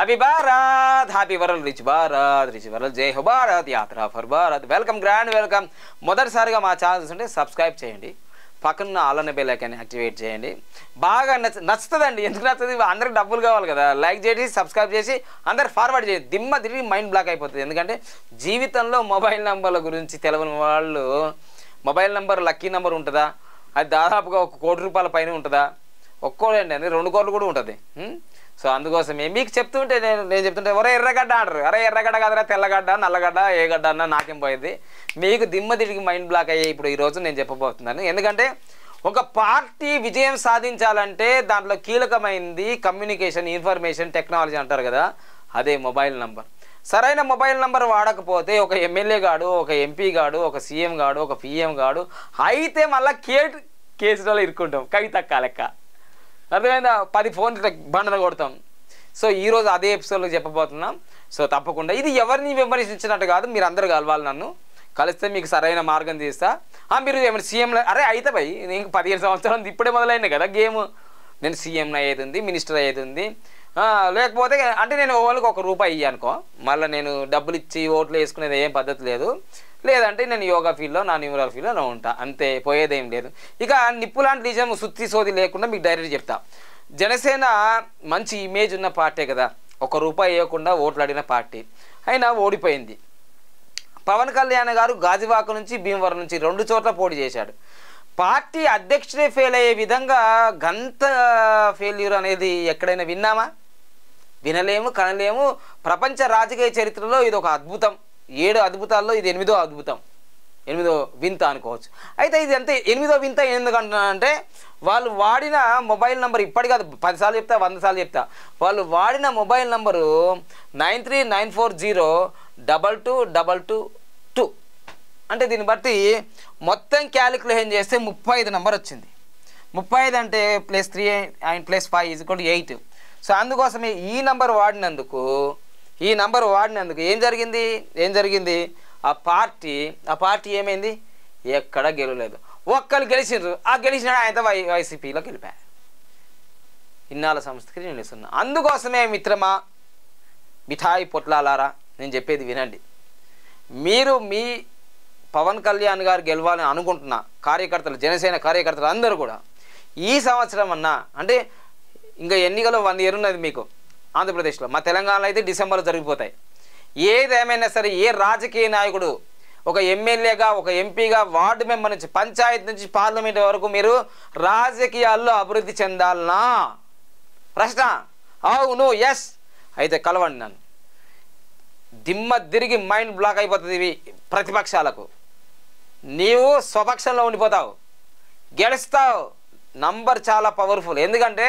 happy Bharat happy world rich Bharat rich world జై హో భారత్ యాత్ర for Bharat welcome grand welcome మొదటిసారిగా మా ఛానల్స్ ఉంటే సబ్స్క్రైబ్ చేయండి పక్కన ఆలనే బెల్ యాక్టివేట్ చేయండి బాగా నచ్చ నచ్చుతుందండి ఎందుకు నచ్చుతుంది అందరికి డబ్బులు కావాలి కదా లైక్ చేసి సబ్స్క్రైబ్ చేసి అందరు ఫార్వర్డ్ చేయండి దిమ్మ తిరిగి మైండ్ బ్లాక్ అయిపోతుంది ఎందుకంటే జీవితంలో మొబైల్ నెంబర్ల గురించి తెలవని వాళ్ళు మొబైల్ నెంబర్ లక్కీ నెంబర్ ఉంటుందా అది దాదాపుగా ఒక కోటి రూపాయల పైన ఉంటుందా ఒక్కోడండి రెండు కోట్లు కూడా ఉంటుంది సో అందుకోసమే మీకు చెప్తుంటే నేను నేను చెప్తుంటే ఒరే ఎర్రగడ్డ ఆడరు అరే ఎర్రగడ్డ కాదరా తెల్లగడ్డ నల్లగడ్డ ఏ గడ్డ అన్న నాకేం పోయేది మీకు దిమ్మ తిరిగి మైండ్ బ్లాక్ అయ్యే ఇప్పుడు ఈరోజు నేను చెప్పబోతున్నాను ఎందుకంటే ఒక పార్టీ విజయం సాధించాలంటే దాంట్లో కీలకమైంది కమ్యూనికేషన్ ఇన్ఫర్మేషన్ టెక్నాలజీ అంటారు కదా అదే మొబైల్ నంబర్ సరైన మొబైల్ నంబర్ వాడకపోతే ఒక ఎమ్మెల్యే గాడు ఒక ఎంపీ గాడు ఒక సీఎం గాడు ఒక పిఎం గాడు అయితే మళ్ళీ కే కేసులలో ఇరుక్కుంటాం కవితక్క లెక్క అర్థమైందా పది ఫోన్ బండలు కొడతాం సో ఈరోజు అదే ఎపిసోడ్లో చెప్పబోతున్నాం సో తప్పకుండా ఇది ఎవరిని విమర్శించినట్టు కాదు మీరు అందరూ కలవాలి నన్ను కలిస్తే మీకు సరైన మార్గం తీస్తా మీరు ఏమైనా సీఎంలో అరే అయితే భయ్ ఇంక పదిహేను సంవత్సరాలు ఇప్పుడే మొదలైంది కదా గేమ్ నేను సీఎం అయ్యేది మినిస్టర్ అయ్యేది లేకపోతే అంటే నేను ఓవర్కి ఒక రూపాయి ఇయ్యనుకో మళ్ళీ నేను డబ్బులు ఇచ్చి ఓట్లు వేసుకునేది ఏం పద్ధతి లేదు లేదంటే నేను యోగా ఫీల్డ్లో నా న్యూరల్ ఫీల్డ్లో ఉంటా అంతే పోయేదేం లేదు ఇక నిప్పు లాంటి నిజం సుత్తి సోది లేకుండా మీకు డైరెక్ట్ చెప్తా జనసేన మంచి ఇమేజ్ ఉన్న పార్టీ కదా ఒక రూపాయి ఇవ్వకుండా ఓట్లు పార్టీ అయినా ఓడిపోయింది పవన్ కళ్యాణ్ గారు గాజువాక నుంచి భీమవరం నుంచి రెండు చోట్ల పోటీ చేశాడు పార్టీ అధ్యక్షుడే ఫెయిల్ అయ్యే విధంగా గంత ఫెయిల్యూర్ అనేది ఎక్కడైనా విన్నామా వినలేము కనలేము ప్రపంచ రాజకీయ చరిత్రలో ఇది ఒక అద్భుతం ఏడు అద్భుతాల్లో ఇది ఎనిమిదో అద్భుతం ఎనిమిదో వింత అనుకోవచ్చు అయితే ఇది అంతే ఎనిమిదో వింత ఎందుకంటున్నానంటే వాళ్ళు వాడిన మొబైల్ నెంబర్ ఇప్పటి కాదు పదిసార్లు చెప్తా వంద సార్లు చెప్తా వాళ్ళు వాడిన mobile number nine three nine four zero double two double two two అంటే దీన్ని బట్టి మొత్తం క్యాలిక్యులేషన్ చేస్తే ముప్పై ఐదు నెంబర్ వచ్చింది ముప్పై ఐదు అంటే plus three and plus five is కూడా ఎయిట్ సో అందుకోసమే ఈ నెంబర్ వాడినందుకు ఈ నంబర్ వాడినందుకు ఏం జరిగింది ఏం జరిగింది ఆ పార్టీ ఆ పార్టీ ఏమైంది ఎక్కడ గెలవలేదు ఒక్కరు గెలిచినారు ఆ గెలిచిన ఆయన వై వైసీపీలో గెలిపా ఇన్నాళ్ళ సంస్థకి నేను నిలుస్తున్నా అందుకోసమే మిత్రమా మిఠాయి పొట్లాలారా నేను చెప్పేది వినండి మీరు మీ పవన్ కళ్యాణ్ గారు గెలవాలని అనుకుంటున్న కార్యకర్తలు జనసేన కార్యకర్తలు అందరూ కూడా ఈ సంవత్సరం అన్నా అంటే ఇంకా ఎన్నికలు వన్ ఇయర్ ఉన్నది మీకు ఆంధ్రప్రదేశ్లో మా తెలంగాణలో అయితే డిసెంబర్లో జరిగిపోతాయి ఏదేమైనా సరే ఏ రాజకీయ నాయకుడు ఒక ఎమ్మెల్యేగా ఒక ఎంపీగా వార్డు మెంబర్ నుంచి పంచాయతీ నుంచి పార్లమెంట్ వరకు మీరు రాజకీయాల్లో అభివృద్ధి చెందాలనా ప్రశ్న అవును ఎస్ అయితే కలవండి నన్ను దిమ్మ తిరిగి మైండ్ బ్లాక్ అయిపోతుంది ఇవి ప్రతిపక్షాలకు నీవు స్వపక్షంలో ఉండిపోతావు గెలుస్తావు నంబర్ చాలా పవర్ఫుల్ ఎందుకంటే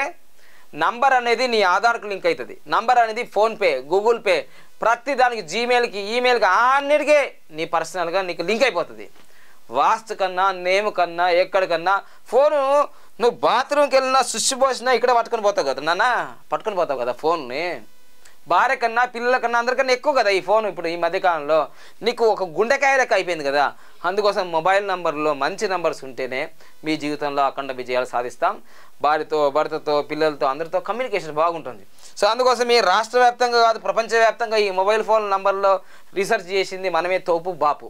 నంబర్ అనేది నీ ఆధార్కు లింక్ అవుతుంది నంబర్ అనేది ఫోన్పే గూగుల్ పే ప్రతి దానికి జీమెయిల్కి ఈమెయిల్కి అన్నిటికీ నీ పర్సనల్గా నీకు లింక్ అయిపోతుంది వాస్తు కన్నా నేమ్ కన్నా ఎక్కడికన్నా ఫోను నువ్వు బాత్రూమ్కి వెళ్ళినా స్విచ్ పోసినా ఇక్కడ పట్టుకొని పోతావు కదా నాన్న పట్టుకొని పోతావు కదా ఫోన్ని భార్య కన్నా పిల్లల కన్నా అందరికన్నా ఎక్కువ కదా ఈ ఫోన్ ఇప్పుడు ఈ మధ్యకాలంలో నీకు ఒక గుండెకాయ లెక్క అయిపోయింది కదా అందుకోసం మొబైల్ నంబర్లో మంచి నంబర్స్ ఉంటేనే మీ జీవితంలో అఖండ విజయాలు సాధిస్తాం భార్యతో భర్తతో పిల్లలతో అందరితో కమ్యూనికేషన్ బాగుంటుంది సో అందుకోసం ఈ రాష్ట్ర వ్యాప్తంగా కాదు ప్రపంచవ్యాప్తంగా ఈ మొబైల్ ఫోన్ నంబర్లో రీసెర్చ్ చేసింది మనమే తోపు బాపు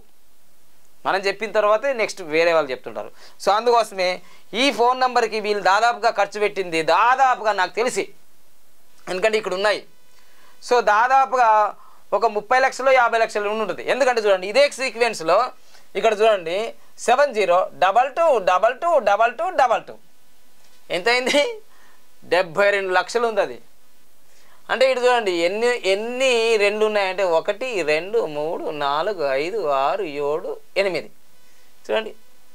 మనం చెప్పిన తర్వాతే నెక్స్ట్ వేరే వాళ్ళు చెప్తుంటారు సో అందుకోసమే ఈ ఫోన్ నెంబర్కి వీళ్ళు దాదాపుగా ఖర్చు పెట్టింది దాదాపుగా నాకు తెలిసి ఎందుకంటే ఇక్కడ ఉన్నాయి సో దాదాపుగా ఒక ముప్పై లక్షలు యాభై లక్షలు ఉంటుంది ఎందుకంటే చూడండి ఇదే సీక్వెన్స్లో ఇక్కడ చూడండి seven zero double two double two double two double two ఎంతైంది డెబ్భై రెండు లక్షలు ఉంది అది అంటే ఇటు చూడండి ఎన్ని ఎన్ని రెండు ఉన్నాయంటే ఒకటి రెండు మూడు నాలుగు ఐదు ఆరు ఏడు ఎనిమిది చూడండి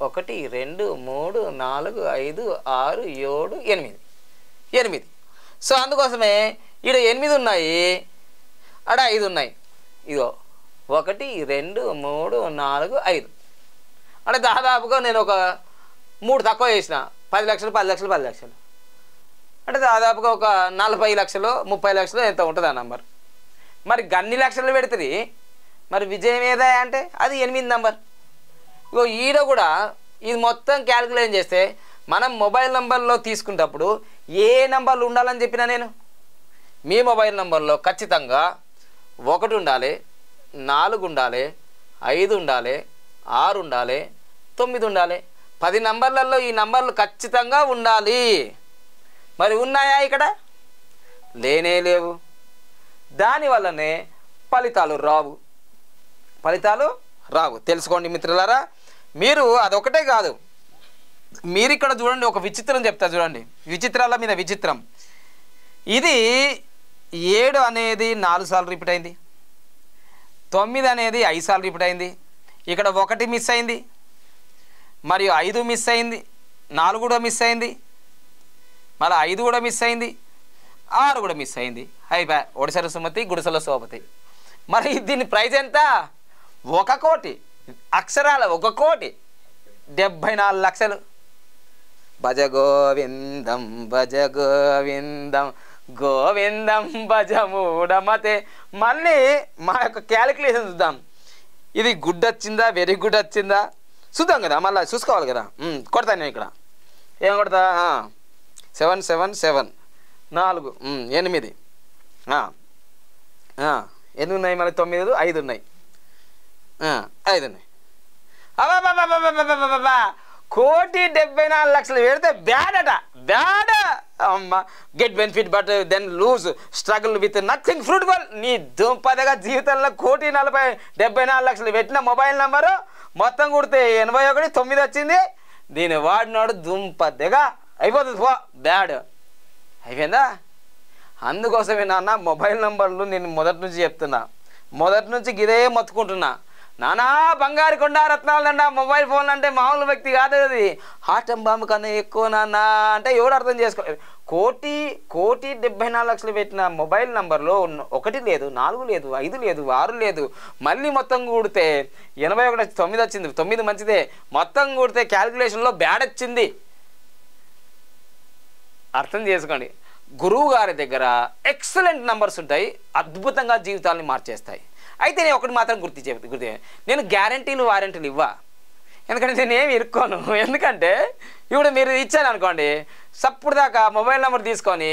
ఒకటి రెండు మూడు నాలుగు ఐదు ఆరు ఏడు ఎనిమిది ఎనిమిది సో అందుకోసమే ఇక్కడ ఎనిమిది ఉన్నాయి అక్కడ ఐదు ఉన్నాయి ఇదో ఒకటి రెండు మూడు నాలుగు ఐదు అంటే దాదాపుగా నేను ఒక మూడు తక్కువ చేసిన పది లక్షలు పది లక్షలు పది లక్షలు అంటే దాదాపుగా ఒక నలభై లక్షలు ముప్పై లక్షలు ఎంత ఉంటుంది ఆ నంబర్ మరి గన్ని లక్షలు పెడుతుంది మరి విజయం ఏదా అంటే అది ఎనిమిది నంబర్ ఇగో ఈడ కూడా ఇది మొత్తం క్యాల్కులేట్ చేస్తే మనం మొబైల్ నెంబర్లో తీసుకునేటప్పుడు ఏ నెంబర్లు ఉండాలని చెప్పినా నేను మీ మొబైల్ నెంబర్లో ఖచ్చితంగా ఒకటి ఉండాలి నాలుగు ఉండాలి ఐదు ఉండాలి ఆరు ఉండాలి తొమ్మిది ఉండాలి పది నంబర్లలో ఈ నంబర్లు ఖచ్చితంగా ఉండాలి మరి ఉన్నాయా ఇక్కడ లేనే లేవు దానివల్లనే ఫలితాలు రావు ఫలితాలు రావు తెలుసుకోండి మిత్రులారా మీరు అదొకటే కాదు మీరు ఇక్కడ చూడండి ఒక విచిత్రం చెప్తారు చూడండి విచిత్రాల మీద విచిత్రం ఇది ఏడు అనేది నాలుగు సార్లు రిపీట్ అయింది తొమ్మిది అనేది ఐదు సార్లు రిపీట్ అయింది ఇక్కడ ఒకటి మిస్ అయింది మరియు ఐదు మిస్ అయింది నాలుగు కూడా మిస్ అయింది మళ్ళీ ఐదు కూడా మిస్ అయింది ఆరు కూడా మిస్ అయింది అయిపోయా ఒడిసర సుమతి గుడిసెల సోమతి మరి దీని ప్రైజ్ ఎంత ఒక కోటి అక్షరాల ఒక కోటి డెబ్భై నాలుగు లక్షలు భజ గోవిందం భజ గోవిందం గోవిందం భజమూఢమతే మళ్ళీ మా యొక్క క్యాలిక్యులేషన్ చూద్దాం ఇది గుడ్ వచ్చిందా వెరీ గుడ్ వచ్చిందా చూద్దాం కదా మళ్ళీ చూసుకోవాలి కదా కొడతాను నేను ఇక్కడ ఏం కొడతా సెవెన్ సెవెన్ సెవెన్ నాలుగు ఎనిమిది ఎన్ని ఉన్నాయి మళ్ళీ తొమ్మిది ఐదు ఉన్నాయి ఐదు ఉన్నాయి కోటి డెబ్బై నాలుగు లక్షలు పెడితే బ్యాడట bad bad get benefit but then lose struggle with nothing fruitful నీ దుంపదగా జీవితంలో కోటి నలభై డెబ్బై నాలుగు లక్షలు పెట్టిన మొబైల్ నెంబరు మొత్తం కుడితే ఎనభై ఒకటి తొమ్మిది వచ్చింది దీన్ని వాడినాడు దుంపదగా అయిపోతుంది పో బ్యాడ్ అయిపోయిందా అందుకోసమే నాన్న మొబైల్ నెంబర్లు నేను మొదటి నుంచి చెప్తున్నా మొదటి నుంచి గిదే మొత్తుకుంటున్నా నానా బంగారు కొండ రత్నాలన్నా మొబైల్ ఫోన్లు అంటే మామూలు వ్యక్తి కాదు అది హాటం బాంబు కన్నా ఎక్కువ నాన్న అంటే ఎవడు అర్థం చేసుకో కోటి కోటి డెబ్బై నాలుగు లక్షలు పెట్టిన మొబైల్ నంబర్లో ఒకటి లేదు నాలుగు లేదు ఐదు లేదు ఆరు లేదు మళ్ళీ మొత్తం కూడితే ఎనభై ఒకటి తొమ్మిది వచ్చింది తొమ్మిది మంచిదే మొత్తం కూడితే క్యాలిక్యులేషన్లో బ్యాడ్ వచ్చింది అర్థం చేసుకోండి గురువు గారి దగ్గర ఎక్సలెంట్ నంబర్స్ ఉంటాయి అద్భుతంగా జీవితాల్ని మార్చేస్తాయి అయితే నేను ఒకటి మాత్రం గుర్తు చెప్తాను గుర్తు నేను గ్యారంటీలు వారంటీలు ఇవ్వ ఎందుకంటే నేను ఏమి ఇరుక్కోను ఎందుకంటే ఇప్పుడు మీరు ఇచ్చాను అనుకోండి సప్పుడు దాకా మొబైల్ నెంబర్ తీసుకొని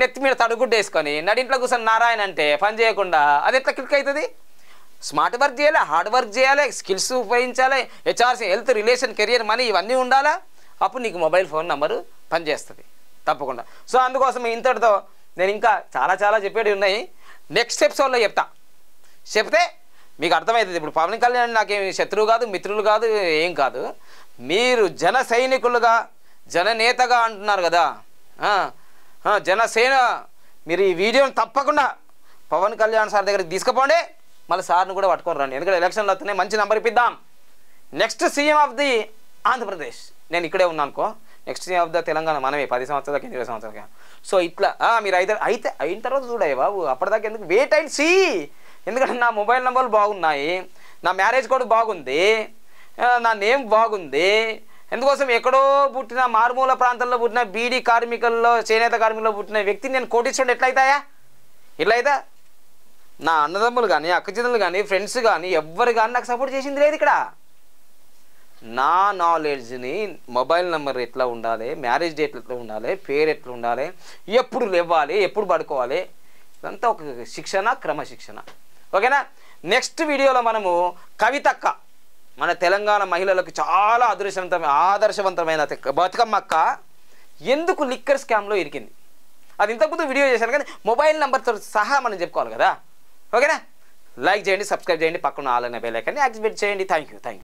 నెత్తి మీద తడుగుడ్డ వేసుకొని నడింట్లో కూర్చొని నారాయణ అంటే పని చేయకుండా అది ఎట్లా క్లిక్ అవుతుంది స్మార్ట్ వర్క్ చేయాలి హార్డ్ వర్క్ చేయాలి స్కిల్స్ ఉపయోగించాలి HRC health relation career money ఇవన్నీ ఉండాలా అప్పుడు నీకు మొబైల్ ఫోన్ నెంబరు పనిచేస్తుంది తప్పకుండా సో అందుకోసం ఇంతటితో నేను ఇంకా చాలా చాలా చెప్పేవి ఉన్నాయి నెక్స్ట్ స్టెప్స్ వల్ల చెప్తాను చెప్తే మీకు అర్థమవుతుంది ఇప్పుడు పవన్ కళ్యాణ్ నాకేమి శత్రువు కాదు మిత్రులు కాదు ఏం కాదు మీరు జన సైనికులుగా జననేతగా అంటున్నారు కదా జనసేన మీరు ఈ వీడియోని తప్పకుండా పవన్ కళ్యాణ్ సార్ దగ్గరికి తీసుకుపోండి మళ్ళీ సార్ని కూడా పట్టుకొని రండి ఎందుకంటే ఎలక్షన్లు వస్తున్నాయి మంచి నెంబర్ ఇప్పిద్దాం next CM of the Andhra Pradesh నేను ఇక్కడే ఉన్నాను అనుకో next CM of the Telangana మనమే పది సంవత్సరాలకి ఇరవై సంవత్సరాలకి సో ఇట్లా మీరు అయితే అయితే అయిన తర్వాత చూడే బాబు అప్పటిదాకా ఎందుకు వెయిట్ అండ్ సీ ఎందుకంటే నా మొబైల్ నెంబర్లు బాగున్నాయి నా మ్యారేజ్ కోడ్ బాగుంది నా నేమ్ బాగుంది ఎందుకోసం ఎక్కడో పుట్టిన మారుమూల ప్రాంతంలో పుట్టిన బీడీ కార్మికుల్లో చేనేత కార్మికుల్లో పుట్టిన వ్యక్తిని నేను కోటిస్తుండే ఎట్లయితాయా ఎట్లయితా నా అన్నదమ్ములు కానీ అక్కచెల్లెలు కానీ ఫ్రెండ్స్ కానీ ఎవ్వరు కానీ నాకు సపోర్ట్ చేసింది లేదు ఇక్కడ నా నాలెడ్జ్ని మొబైల్ నెంబర్ ఎట్లా ఉండాలి మ్యారేజ్ డేట్ ఎట్లా ఉండాలి పేరు ఎట్లా ఉండాలి ఎప్పుడు లేవాలి ఎప్పుడు పడుకోవాలి ఇదంతా ఒక శిక్షణ క్రమశిక్షణ ఓకేనా నెక్స్ట్ వీడియోలో మనము కవితక్క మన తెలంగాణ మహిళలకు చాలా అదృష్టవంతమైన ఆదర్శవంతమైన బతుకమ్మక్క ఎందుకు లిక్కర్ స్కామ్లో ఇరికింది అది ఇంతకుముందు వీడియో చేశాను కానీ మొబైల్ నెంబర్తో సహా మనం చెప్పుకోవాలి కదా ఓకేనా లైక్ చేయండి సబ్స్క్రైబ్ చేయండి పక్కన ఆలనే బెల్ ఐకాన్ని యాక్టివేట్ చేయండి థ్యాంక్ యూ థ్యాంక్ యూ